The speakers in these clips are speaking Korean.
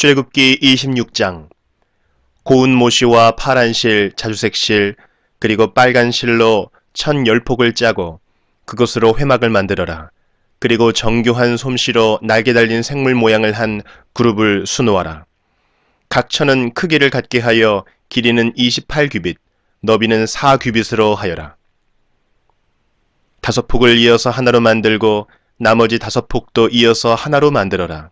출애굽기 26장 고운 모시와 파란 실, 자주색 실, 그리고 빨간 실로 천 열폭을 짜고 그것으로 회막을 만들어라. 그리고 정교한 솜씨로 날개 달린 생물 모양을 한 그룹을 수놓아라. 각 천은 크기를 갖게 하여 길이는 28규빗, 너비는 4규빗으로 하여라. 다섯 폭을 이어서 하나로 만들고 나머지 다섯 폭도 이어서 하나로 만들어라.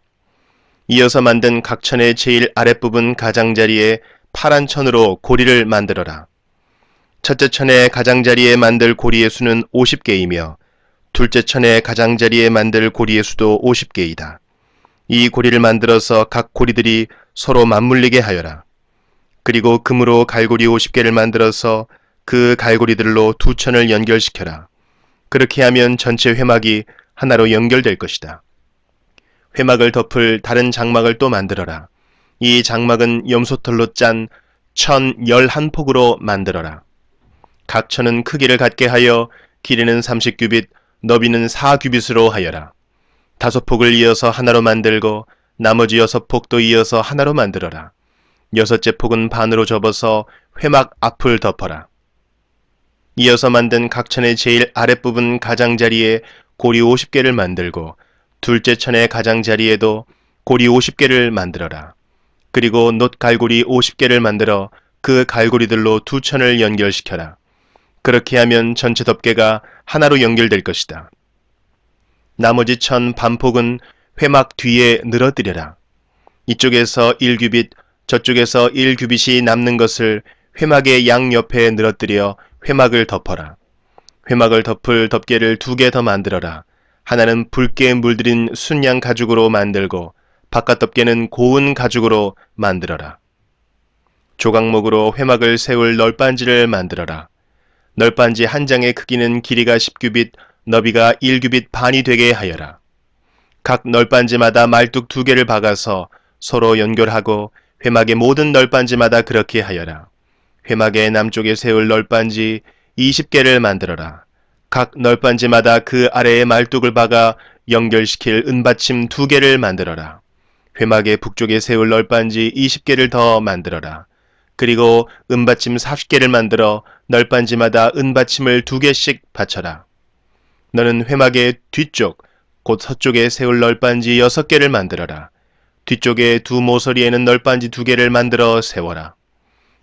이어서 만든 각천의 제일 아랫부분 가장자리에 파란 천으로 고리를 만들어라. 첫째 천의 가장자리에 만들 고리의 수는 50개이며 둘째 천의 가장자리에 만들 고리의 수도 50개이다. 이 고리를 만들어서 각 고리들이 서로 맞물리게 하여라. 그리고 금으로 갈고리 50개를 만들어서 그 갈고리들로 두 천을 연결시켜라. 그렇게 하면 전체 회막이 하나로 연결될 것이다. 회막을 덮을 다른 장막을 또 만들어라. 이 장막은 염소털로 짠 천 열 한 폭으로 만들어라. 각 천은 크기를 같게 하여 길이는 30규빗, 너비는 4규빗으로 하여라. 다섯 폭을 이어서 하나로 만들고 나머지 여섯 폭도 이어서 하나로 만들어라. 여섯째 폭은 반으로 접어서 회막 앞을 덮어라. 이어서 만든 각 천의 제일 아랫부분 가장자리에 고리 50개를 만들고 둘째 천의 가장자리에도 고리 50개를 만들어라. 그리고 놋 갈고리 50개를 만들어 그 갈고리들로 두 천을 연결시켜라. 그렇게 하면 전체 덮개가 하나로 연결될 것이다. 나머지 천 반폭은 회막 뒤에 늘어뜨려라. 이쪽에서 1규빗, 저쪽에서 1규빗이 남는 것을 회막의 양옆에 늘어뜨려 회막을 덮어라. 회막을 덮을 덮개를 두 개 더 만들어라. 하나는 붉게 물들인 순양 가죽으로 만들고 바깥 덮개는 고운 가죽으로 만들어라. 조각목으로 회막을 세울 널빤지를 만들어라. 널빤지 한 장의 크기는 길이가 10규빗, 너비가 1규빗 반이 되게 하여라. 각 널빤지마다 말뚝 두 개를 박아서 서로 연결하고 회막의 모든 널빤지마다 그렇게 하여라. 회막의 남쪽에 세울 널빤지 20개를 만들어라. 각 널빤지마다 그 아래에 말뚝을 박아 연결시킬 은받침 두 개를 만들어라. 회막의 북쪽에 세울 널빤지 20개를 더 만들어라. 그리고 은받침 40개를 만들어 널빤지마다 은받침을 두 개씩 받쳐라. 너는 회막의 뒤쪽, 곧 서쪽에 세울 널빤지 6개를 만들어라. 뒤쪽에 두 모서리에는 널빤지 두 개를 만들어 세워라.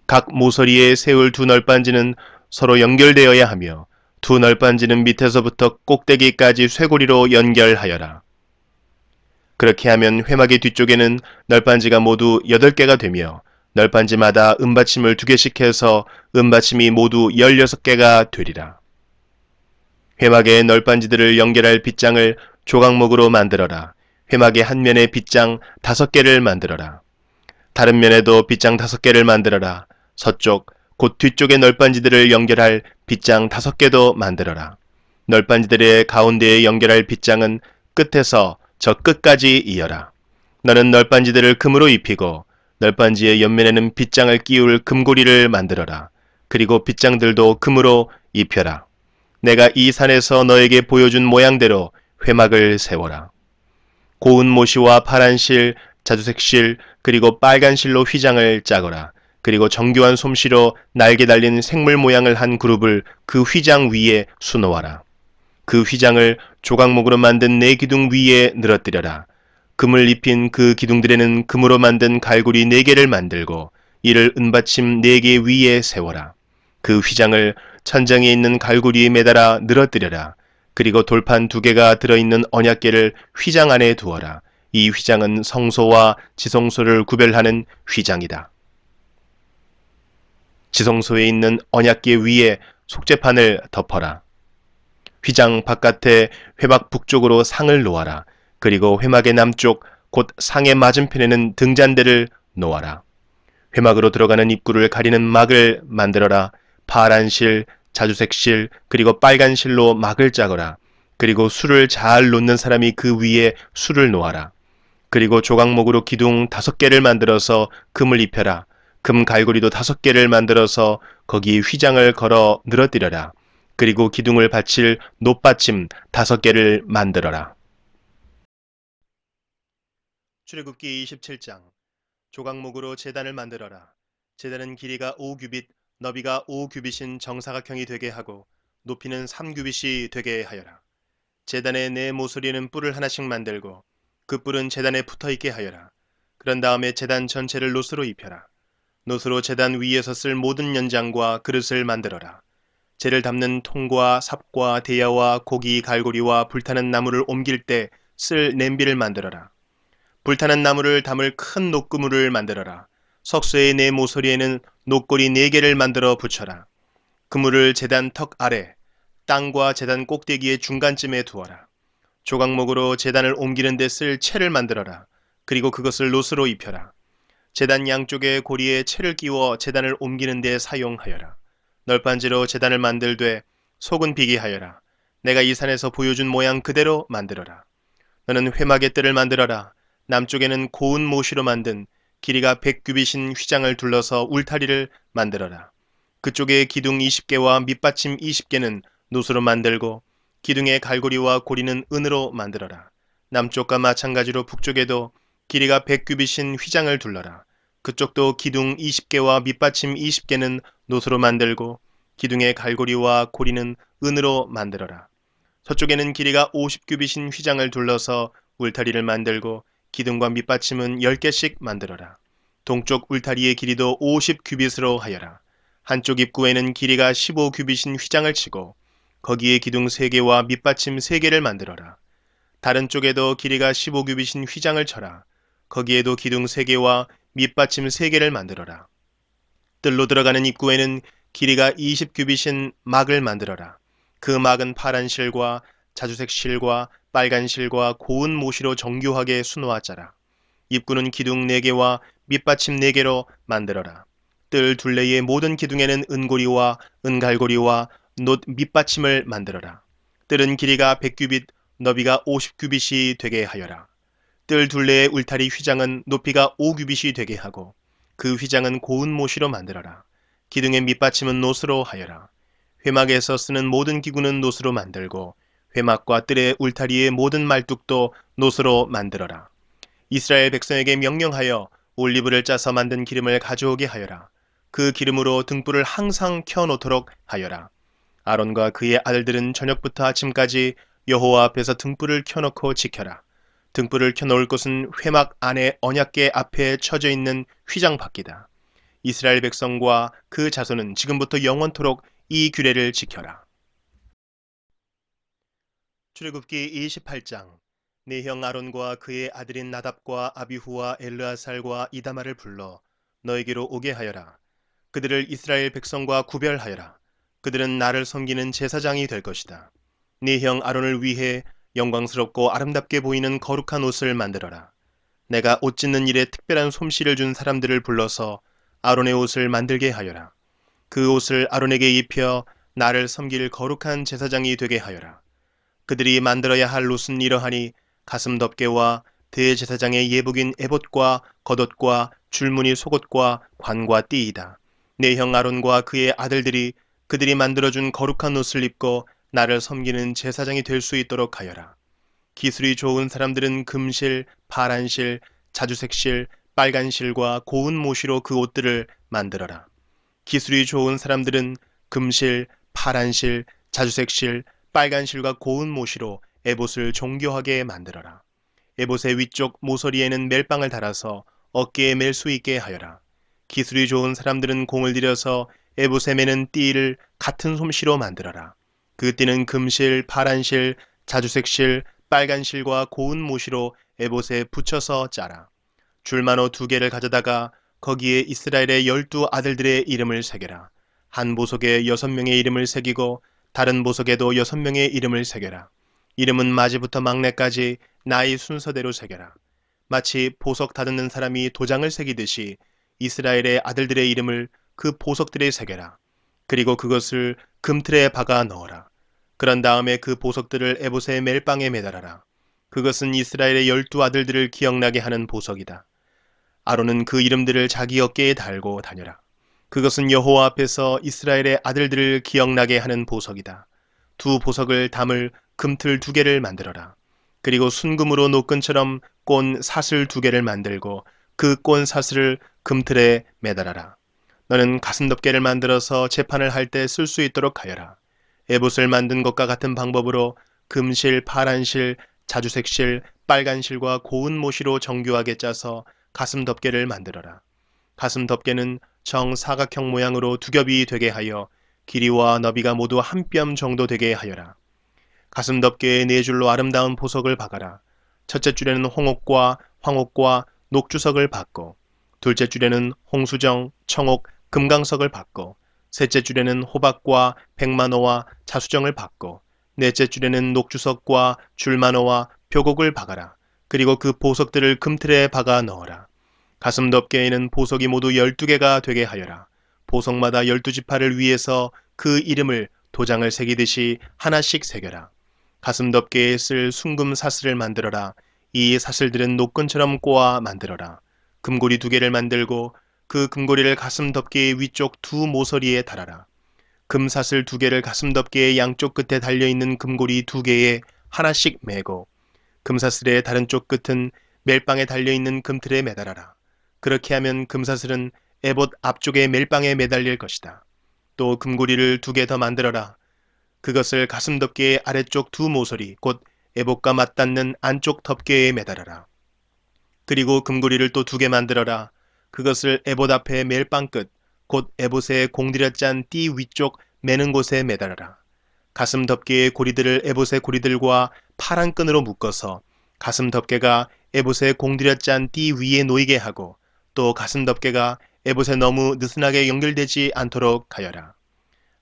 각 모서리에 세울 두 널빤지는 서로 연결되어야 하며 두 널빤지는 밑에서부터 꼭대기까지 쇄고리로 연결하여라. 그렇게 하면 회막의 뒤쪽에는 널빤지가 모두 8개가 되며 널빤지마다 은받침을 두 개씩 해서 은받침이 모두 16개가 되리라. 회막의 널빤지들을 연결할 빗장을 조각목으로 만들어라. 회막의 한 면에 빗장 다섯 개를 만들어라. 다른 면에도 빗장 다섯 개를 만들어라. 서쪽, 곧 뒤쪽의 널빤지들을 연결할 빗장 다섯 개도 만들어라. 널빤지들의 가운데에 연결할 빗장은 끝에서 저 끝까지 이어라. 너는 널빤지들을 금으로 입히고 널빤지의 옆면에는 빗장을 끼울 금고리를 만들어라. 그리고 빗장들도 금으로 입혀라. 내가 이 산에서 너에게 보여준 모양대로 회막을 세워라. 고운 모시와 파란 실, 자주색 실, 그리고 빨간 실로 휘장을 짜거라. 그리고 정교한 솜씨로 날개 달린 생물 모양을 한 그룹을 그 휘장 위에 수놓아라. 그 휘장을 조각목으로 만든 네 기둥 위에 늘어뜨려라. 금을 입힌 그 기둥들에는 금으로 만든 갈고리 네 개를 만들고 이를 은받침 네 개 위에 세워라. 그 휘장을 천장에 있는 갈고리에 매달아 늘어뜨려라. 그리고 돌판 두 개가 들어있는 언약계를 휘장 안에 두어라. 이 휘장은 성소와 지성소를 구별하는 휘장이다. 지성소에 있는 언약계 위에 속재판을 덮어라. 휘장 바깥에 회막 북쪽으로 상을 놓아라. 그리고 회막의 남쪽 곧 상의 맞은편에는 등잔대를 놓아라. 회막으로 들어가는 입구를 가리는 막을 만들어라. 파란 실, 자주색 실, 그리고 빨간 실로 막을 짜거라. 그리고 술을 잘 놓는 사람이 그 위에 술을 놓아라. 그리고 조각목으로 기둥 다섯 개를 만들어서 금을 입혀라. 금 갈고리도 다섯 개를 만들어서 거기 휘장을 걸어 늘어뜨려라. 그리고 기둥을 바칠 높받침 다섯 개를 만들어라. 출애굽기 27장 조각목으로 재단을 만들어라. 재단은 길이가 5규빗, 너비가 5규빗인 정사각형이 되게 하고 높이는 3규빗이 되게 하여라. 재단의 네 모서리는 뿔을 하나씩 만들고 그 뿔은 재단에 붙어 있게 하여라. 그런 다음에 재단 전체를 롯스로 입혀라. 노스로 재단 위에서 쓸 모든 연장과 그릇을 만들어라. 재를 담는 통과 삽과 대야와 고기 갈고리와 불타는 나무를 옮길 때 쓸 냄비를 만들어라. 불타는 나무를 담을 큰 녹그물을 만들어라. 석쇠의 네 모서리에는 녹고리 네 개를 만들어 붙여라. 그물을 재단 턱 아래, 땅과 재단 꼭대기의 중간쯤에 두어라. 조각목으로 재단을 옮기는 데 쓸 채를 만들어라. 그리고 그것을 노스로 입혀라. 재단 양쪽의 고리에 채를 끼워 재단을 옮기는 데 사용하여라. 널판지로 재단을 만들되 속은 비기 하여라. 내가 이 산에서 보여준 모양 그대로 만들어라. 너는 회막의 뜰을 만들어라. 남쪽에는 고운 모시로 만든 길이가 백규빗인 휘장을 둘러서 울타리를 만들어라. 그쪽에 기둥 20개와 밑받침 20개는 노수로 만들고 기둥의 갈고리와 고리는 은으로 만들어라. 남쪽과 마찬가지로 북쪽에도 길이가 백규빗인 휘장을 둘러라. 그쪽도 기둥 20개와 밑받침 20개는 노소로 만들고 기둥의 갈고리와 고리는 은으로 만들어라. 서쪽에는 길이가 50규빗인 휘장을 둘러서 울타리를 만들고 기둥과 밑받침은 10개씩 만들어라. 동쪽 울타리의 길이도 50규빗으로 하여라. 한쪽 입구에는 길이가 15규빗인 휘장을 치고 거기에 기둥 3개와 밑받침 3개를 만들어라. 다른 쪽에도 길이가 15규빗인 휘장을 쳐라. 거기에도 기둥 세 개와 밑받침 세 개를 만들어라. 뜰로 들어가는 입구에는 길이가 20규빗인 막을 만들어라. 그 막은 파란 실과 자주색 실과 빨간 실과 고운 모시로 정교하게 수놓아짜라 입구는 기둥 네개와 밑받침 네개로 만들어라. 뜰 둘레의 모든 기둥에는 은고리와 은갈고리와 놋 밑받침을 만들어라. 뜰은 길이가 100규빗, 너비가 50규빗이 되게 하여라. 뜰 둘레의 울타리 휘장은 높이가 5규빗이 되게 하고 그 휘장은 고운 못이로 만들어라. 기둥의 밑받침은 노스로 하여라. 회막에서 쓰는 모든 기구는 노스로 만들고 회막과 뜰의 울타리의 모든 말뚝도 노스로 만들어라. 이스라엘 백성에게 명령하여 올리브를 짜서 만든 기름을 가져오게 하여라. 그 기름으로 등불을 항상 켜놓도록 하여라. 아론과 그의 아들들은 저녁부터 아침까지 여호와 앞에서 등불을 켜놓고 지켜라. 등불을 켜놓을 곳은 회막 안에 언약계 앞에 처져 있는 휘장 밖이다. 이스라엘 백성과 그 자손은 지금부터 영원토록 이 규례를 지켜라. 출애굽기 28장 네 형 아론과 그의 아들인 나답과 아비후와 엘르아살과 이다마를 불러 너에게로 오게 하여라. 그들을 이스라엘 백성과 구별하여라. 그들은 나를 섬기는 제사장이 될 것이다. 네 형 아론을 위해 영광스럽고 아름답게 보이는 거룩한 옷을 만들어라. 내가 옷 짓는 일에 특별한 솜씨를 준 사람들을 불러서 아론의 옷을 만들게 하여라. 그 옷을 아론에게 입혀 나를 섬길 거룩한 제사장이 되게 하여라. 그들이 만들어야 할 옷은 이러하니 가슴 덮개와 대제사장의 예복인 에봇과 겉옷과 줄무늬 속옷과 관과 띠이다. 내 형 아론과 그의 아들들이 그들이 만들어준 거룩한 옷을 입고 나를 섬기는 제사장이 될 수 있도록 하여라. 기술이 좋은 사람들은 금실, 파란실, 자주색실, 빨간실과 고운 모시로 그 옷들을 만들어라. 기술이 좋은 사람들은 금실, 파란실, 자주색실, 빨간실과 고운 모시로 에봇을 종교하게 만들어라. 에봇의 위쪽 모서리에는 멜빵을 달아서 어깨에 멜 수 있게 하여라. 기술이 좋은 사람들은 공을 들여서 에봇에 매는 띠를 같은 솜씨로 만들어라. 그 띠는 금실, 파란실, 자주색실, 빨간실과 고운 모시로 에봇에 붙여서 짜라. 줄만호 두 개를 가져다가 거기에 이스라엘의 열두 아들들의 이름을 새겨라. 한 보석에 여섯 명의 이름을 새기고 다른 보석에도 여섯 명의 이름을 새겨라. 이름은 마지부터 막내까지 나이 순서대로 새겨라. 마치 보석 다듬는 사람이 도장을 새기듯이 이스라엘의 아들들의 이름을 그 보석들에 새겨라. 그리고 그것을 금틀에 박아 넣어라. 그런 다음에 그 보석들을 에봇의 멜빵에 매달아라. 그것은 이스라엘의 열두 아들들을 기억나게 하는 보석이다. 아론은 그 이름들을 자기 어깨에 달고 다녀라. 그것은 여호와 앞에서 이스라엘의 아들들을 기억나게 하는 보석이다. 두 보석을 담을 금틀 두 개를 만들어라. 그리고 순금으로 노끈처럼 꼰 사슬 두 개를 만들고 그 꼰 사슬을 금틀에 매달아라. 너는 가슴덮개를 만들어서 재판을 할 때 쓸 수 있도록 하여라. 에봇을 만든 것과 같은 방법으로 금실, 파란실, 자주색실, 빨간실과 고운 모시로 정교하게 짜서 가슴 덮개를 만들어라. 가슴 덮개는 정사각형 모양으로 두 겹이 되게 하여 길이와 너비가 모두 한 뼘 정도 되게 하여라. 가슴 덮개에 네 줄로 아름다운 보석을 박아라. 첫째 줄에는 홍옥과 황옥과 녹주석을 박고 둘째 줄에는 홍수정, 청옥, 금강석을 받고 셋째 줄에는 호박과 백만호와 자수정을 받고 넷째 줄에는 녹주석과 줄만호와 표곡을 박아라. 그리고 그 보석들을 금틀에 박아 넣어라. 가슴 덮개에는 보석이 모두 열두 개가 되게 하여라. 보석마다 열두 지파를 위해서 그 이름을 도장을 새기듯이 하나씩 새겨라. 가슴 덮개에 쓸 순금 사슬을 만들어라. 이 사슬들은 노끈처럼 꼬아 만들어라. 금고리 두 개를 만들고 그 금고리를 가슴 덮개의 위쪽 두 모서리에 달아라. 금사슬 두 개를 가슴 덮개의 양쪽 끝에 달려있는 금고리 두 개에 하나씩 매고 금사슬의 다른 쪽 끝은 멜빵에 달려있는 금틀에 매달아라. 그렇게 하면 금사슬은 에봇 앞쪽의 멜빵에 매달릴 것이다. 또 금고리를 두 개 더 만들어라. 그것을 가슴 덮개의 아래쪽 두 모서리 곧 에봇과 맞닿는 안쪽 덮개에 매달아라. 그리고 금고리를 또 두 개 만들어라. 그것을 에봇 앞에 멜빵 끝, 곧 에봇에 공들여 짠 띠 위쪽 매는 곳에 매달아라. 가슴 덮개의 고리들을 에봇의 고리들과 파란 끈으로 묶어서 가슴 덮개가 에봇의 공들여 짠 띠 위에 놓이게 하고 또 가슴 덮개가 에봇에 너무 느슨하게 연결되지 않도록 하여라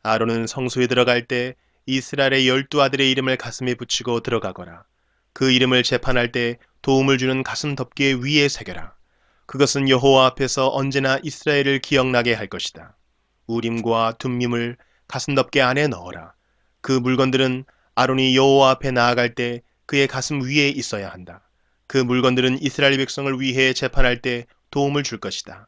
아론은 성소에 들어갈 때 이스라엘의 열두 아들의 이름을 가슴에 붙이고 들어가거라. 그 이름을 재판할 때 도움을 주는 가슴 덮개 위에 새겨라. 그것은 여호와 앞에서 언제나 이스라엘을 기억나게 할 것이다. 우림과 둠밈을 가슴 덮개 안에 넣어라. 그 물건들은 아론이 여호와 앞에 나아갈 때 그의 가슴 위에 있어야 한다. 그 물건들은 이스라엘 백성을 위해 재판할 때 도움을 줄 것이다.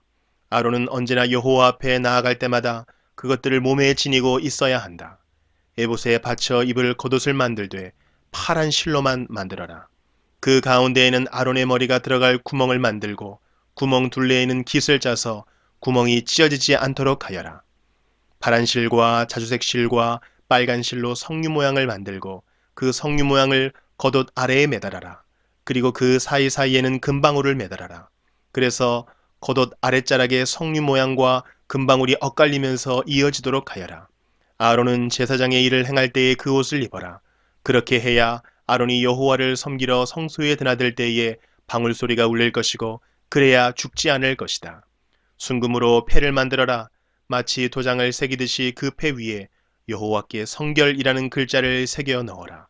아론은 언제나 여호와 앞에 나아갈 때마다 그것들을 몸에 지니고 있어야 한다. 에봇에 받쳐 입을 겉옷을 만들되 파란 실로만 만들어라. 그 가운데에는 아론의 머리가 들어갈 구멍을 만들고 구멍 둘레에는 깃을 짜서 구멍이 찢어지지 않도록 하여라. 파란 실과 자주색 실과 빨간 실로 석류 모양을 만들고 그석류 모양을 겉옷 아래에 매달아라. 그리고 그 사이사이에는 금방울을 매달아라. 그래서 겉옷 아랫자락에석류 모양과 금방울이 엇갈리면서 이어지도록 하여라. 아론은 제사장의 일을 행할 때에 그 옷을 입어라. 그렇게 해야 아론이 여호와를 섬기러 성소에 드나들 때에 방울 소리가 울릴 것이고 그래야 죽지 않을 것이다. 순금으로 패를 만들어라. 마치 도장을 새기듯이 그 패 위에 여호와께 성결이라는 글자를 새겨 넣어라.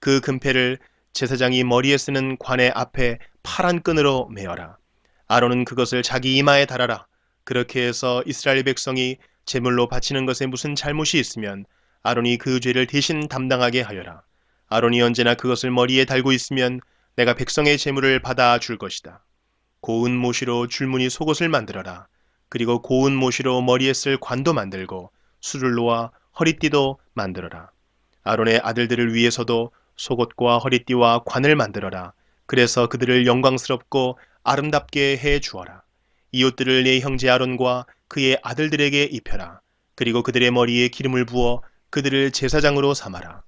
그 금패를 제사장이 머리에 쓰는 관의 앞에 파란 끈으로 매어라. 아론은 그것을 자기 이마에 달아라. 그렇게 해서 이스라엘 백성이 제물로 바치는 것에 무슨 잘못이 있으면 아론이 그 죄를 대신 담당하게 하여라. 아론이 언제나 그것을 머리에 달고 있으면 내가 백성의 제물을 받아 줄 것이다. 고운 모시로 줄무늬 속옷을 만들어라. 그리고 고운 모시로 머리에 쓸 관도 만들고 수를 놓아 허리띠도 만들어라. 아론의 아들들을 위해서도 속옷과 허리띠와 관을 만들어라. 그래서 그들을 영광스럽고 아름답게 해 주어라. 이웃들을 내 형제 아론과 그의 아들들에게 입혀라. 그리고 그들의 머리에 기름을 부어 그들을 제사장으로 삼아라.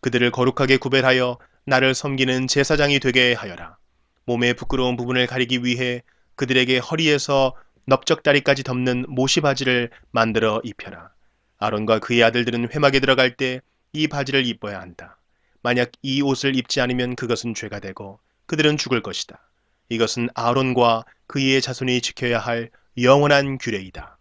그들을 거룩하게 구별하여 나를 섬기는 제사장이 되게 하여라. 몸의 부끄러운 부분을 가리기 위해 그들에게 허리에서 넓적다리까지 덮는 모시 바지를 만들어 입혀라. 아론과 그의 아들들은 회막에 들어갈 때 이 바지를 입어야 한다. 만약 이 옷을 입지 않으면 그것은 죄가 되고 그들은 죽을 것이다. 이것은 아론과 그의 자손이 지켜야 할 영원한 규례이다.